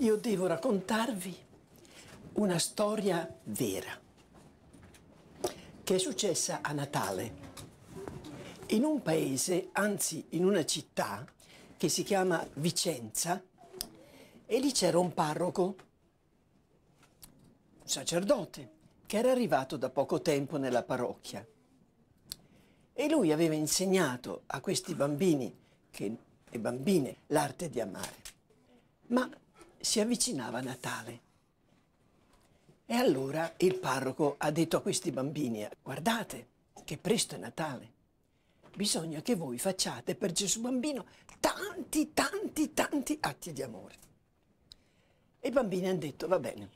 io devo raccontarvi una storia vera che è successa a Natale in un paese, anzi in una città che si chiama Vicenza e lì c'era un parroco, un sacerdote, che era arrivato da poco tempo nella parrocchia e lui aveva insegnato a questi bambini che, e bambine l'arte di amare. Ma si avvicinava Natale. E allora il parroco ha detto a questi bambini, guardate che presto è Natale, bisogna che voi facciate per Gesù bambino tanti, tanti, tanti atti di amore. E i bambini hanno detto, va bene,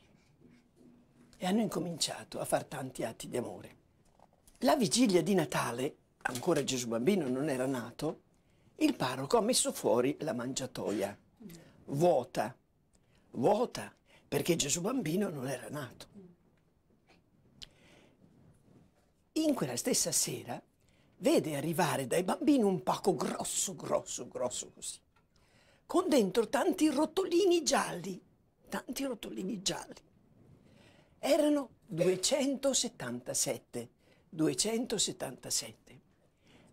e hanno incominciato a fare tanti atti di amore. La vigilia di Natale, ancora Gesù bambino non era nato, il parroco ha messo fuori la mangiatoia, vuota, vuota, perché Gesù bambino non era nato. In quella stessa sera vede arrivare dai bambini un pacco grosso, grosso, grosso così, con dentro tanti rotolini gialli, tanti rotolini gialli. Erano 277, 277.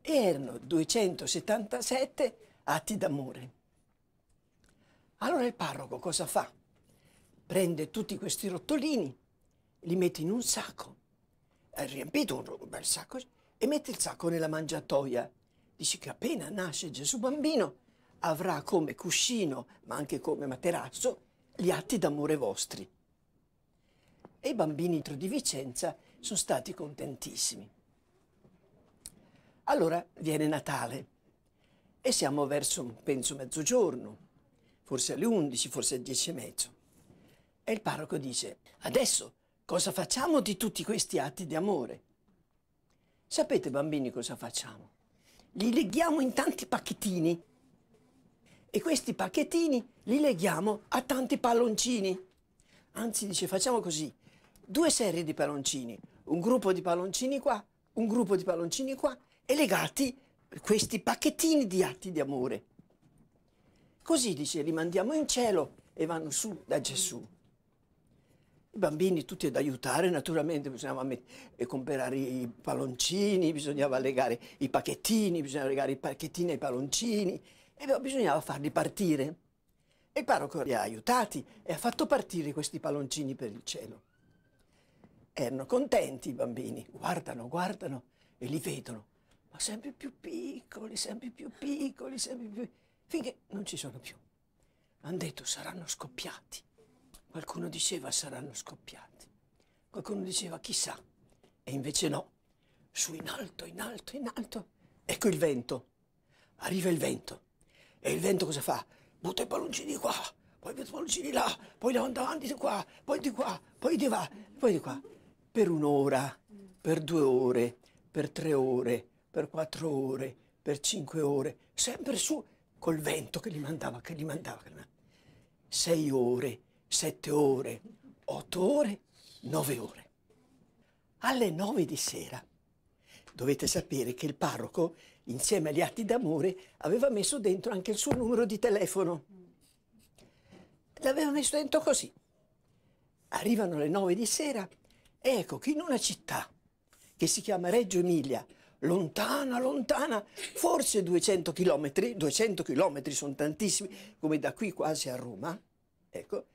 E erano 277 atti d'amore. Allora il parroco cosa fa? prende tutti questi rottolini, li mette in un sacco, è riempito un bel sacco, e mette il sacco nella mangiatoia. Dice che appena nasce Gesù bambino avrà come cuscino, ma anche come materasso, gli atti d'amore vostri. E i bambini di Vicenza sono stati contentissimi. Allora viene Natale e siamo verso, penso, mezzogiorno, forse alle 11, forse alle 10 e mezzo. E il parroco dice, adesso cosa facciamo di tutti questi atti di amore? Sapete bambini cosa facciamo? Li leghiamo in tanti pacchettini e questi pacchettini li leghiamo a tanti palloncini. Anzi dice facciamo così, due serie di palloncini, un gruppo di palloncini qua, un gruppo di palloncini qua e legati questi pacchettini di atti di amore. Così dice, li mandiamo in cielo e vanno su da Gesù. I bambini tutti ad aiutare, naturalmente bisognava eh, comprare i palloncini, bisognava legare i pacchettini, bisognava legare i pacchettini ai palloncini e bisognava farli partire. E il parroco li ha aiutati e ha fatto partire questi palloncini per il cielo. Erano contenti i bambini, guardano, guardano e li vedono, ma sempre più piccoli, sempre più piccoli, sempre più... finché non ci sono più. Hanno detto saranno scoppiati. Qualcuno diceva saranno scoppiati, qualcuno diceva chissà, e invece no. Su in alto, in alto, in alto, ecco il vento. Arriva il vento. E il vento cosa fa? Butta i palloncini qua, poi i palloncini là, poi da avanti di qua, poi di qua, poi di là, poi di qua. Per un'ora, per due ore, per tre ore, per quattro ore, per cinque ore, sempre su col vento che li mandava, che li mandava. Sei ore, sette ore, otto ore, nove ore. Alle nove di sera dovete sapere che il parroco, insieme agli atti d'amore, aveva messo dentro anche il suo numero di telefono. L'aveva messo dentro così. Arrivano le nove di sera e ecco che in una città che si chiama Reggio Emilia, lontana, lontana, forse 200 chilometri, 200 chilometri sono tantissimi, come da qui quasi a Roma, ecco,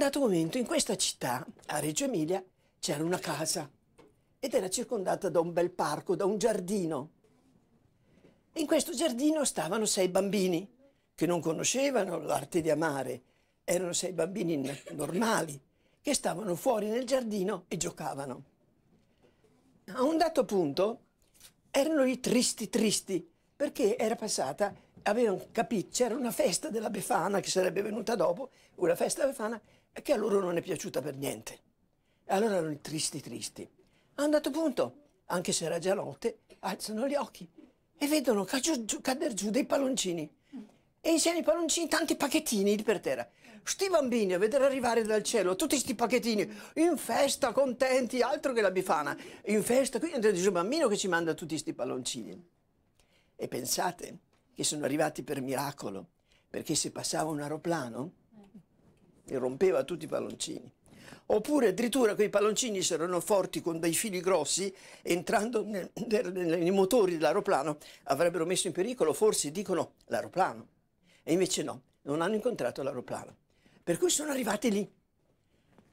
dato momento in questa città, a Reggio Emilia, c'era una casa ed era circondata da un bel parco, da un giardino. In questo giardino stavano sei bambini che non conoscevano l'arte di amare, erano sei bambini normali che stavano fuori nel giardino e giocavano. A un dato punto erano lì tristi tristi perché era passata, avevano capito, c'era una festa della Befana che sarebbe venuta dopo, una festa Befana e che a loro non è piaciuta per niente. E allora erano tristi tristi. A un dato punto, anche se era già notte, alzano gli occhi e vedono giù, giù, cadere giù dei palloncini. E insieme ai palloncini tanti pacchettini per terra. Sti bambini a vedere arrivare dal cielo tutti questi pacchettini, in festa, contenti, altro che la bifana, in festa. Quindi è un bambino che ci manda tutti questi palloncini. E pensate che sono arrivati per miracolo, perché se passava un aeroplano, e rompeva tutti i palloncini. Oppure addirittura quei palloncini erano forti con dei fili grossi, entrando nel, nel, nei motori dell'aeroplano avrebbero messo in pericolo, forse dicono, l'aeroplano. E invece no, non hanno incontrato l'aeroplano. Per cui sono arrivati lì.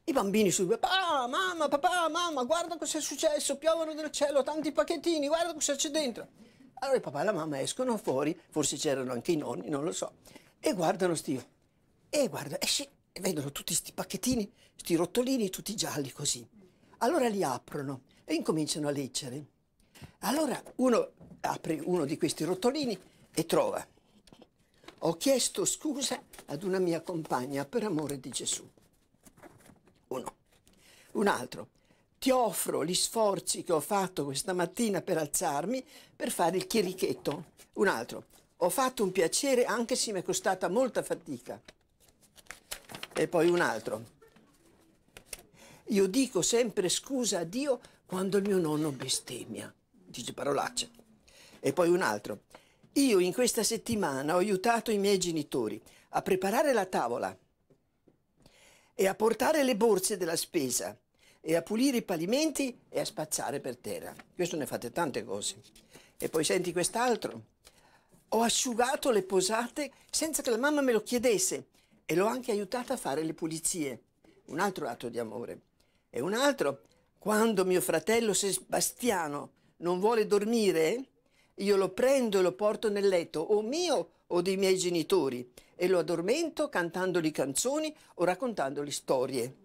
I bambini subito, papà, mamma, papà, mamma, guarda cosa è successo, piovono dal cielo tanti pacchettini, guarda cosa c'è dentro. Allora il papà e la mamma escono fuori, forse c'erano anche i nonni, non lo so, e guardano Stio. E guarda, esce e vedono tutti questi pacchettini, questi rottolini, tutti gialli così. Allora li aprono e incominciano a leggere. Allora uno apre uno di questi rottolini e trova. Ho chiesto scusa ad una mia compagna per amore di Gesù. Uno. Un altro. Ti offro gli sforzi che ho fatto questa mattina per alzarmi per fare il chierichetto. Un altro. Ho fatto un piacere anche se mi è costata molta fatica e poi un altro. Io dico sempre scusa a Dio quando il mio nonno bestemmia, dice parolacce. E poi un altro. Io in questa settimana ho aiutato i miei genitori a preparare la tavola e a portare le borse della spesa e a pulire i pavimenti e a spazzare per terra. Questo ne fate tante cose. E poi senti quest'altro. Ho asciugato le posate senza che la mamma me lo chiedesse e l'ho anche aiutata a fare le pulizie. Un altro atto di amore. E un altro, quando mio fratello Sebastiano non vuole dormire, io lo prendo e lo porto nel letto, o mio o dei miei genitori, e lo addormento cantandogli canzoni o raccontandogli storie.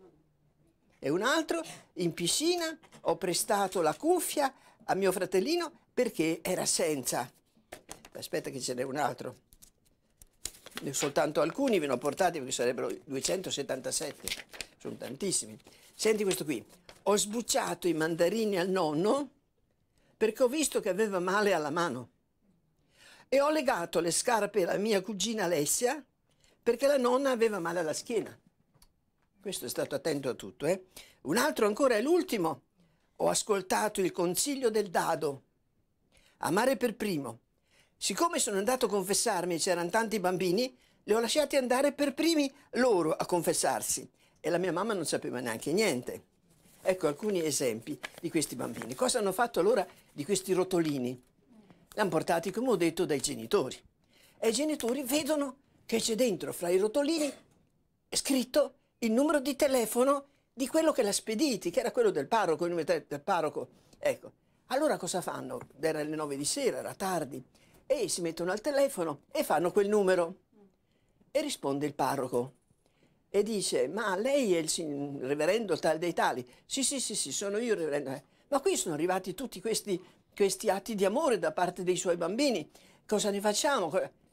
E un altro, in piscina, ho prestato la cuffia a mio fratellino perché era senza. Aspetta che ce n'è un altro soltanto alcuni ve ne ho portati perché sarebbero 277, sono tantissimi. Senti questo qui, ho sbucciato i mandarini al nonno perché ho visto che aveva male alla mano e ho legato le scarpe alla mia cugina Alessia perché la nonna aveva male alla schiena. Questo è stato attento a tutto. Eh? Un altro ancora è l'ultimo. Ho ascoltato il consiglio del dado. Amare per primo, Siccome sono andato a confessarmi e c'erano tanti bambini, li ho lasciati andare per primi loro a confessarsi e la mia mamma non sapeva neanche niente. Ecco alcuni esempi di questi bambini. Cosa hanno fatto allora di questi rotolini? Li hanno portati, come ho detto, dai genitori. E i genitori vedono che c'è dentro, fra i rotolini, scritto il numero di telefono di quello che l'ha spediti, che era quello del parroco, il numero del parroco. Ecco, allora cosa fanno? Era le nove di sera, era tardi e si mettono al telefono e fanno quel numero. E risponde il parroco e dice, ma lei è il reverendo tal dei tali? Sì, sì, sì, sì, sono io il reverendo. Eh, ma qui sono arrivati tutti questi, questi atti di amore da parte dei suoi bambini. Cosa ne facciamo?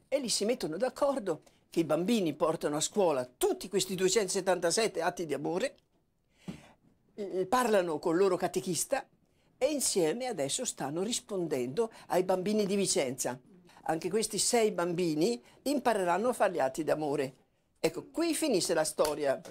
E lì si mettono d'accordo che i bambini portano a scuola tutti questi 277 atti di amore, parlano con il loro catechista e insieme adesso stanno rispondendo ai bambini di Vicenza anche questi sei bambini impareranno a fare gli atti d'amore. Ecco, qui finisce la storia.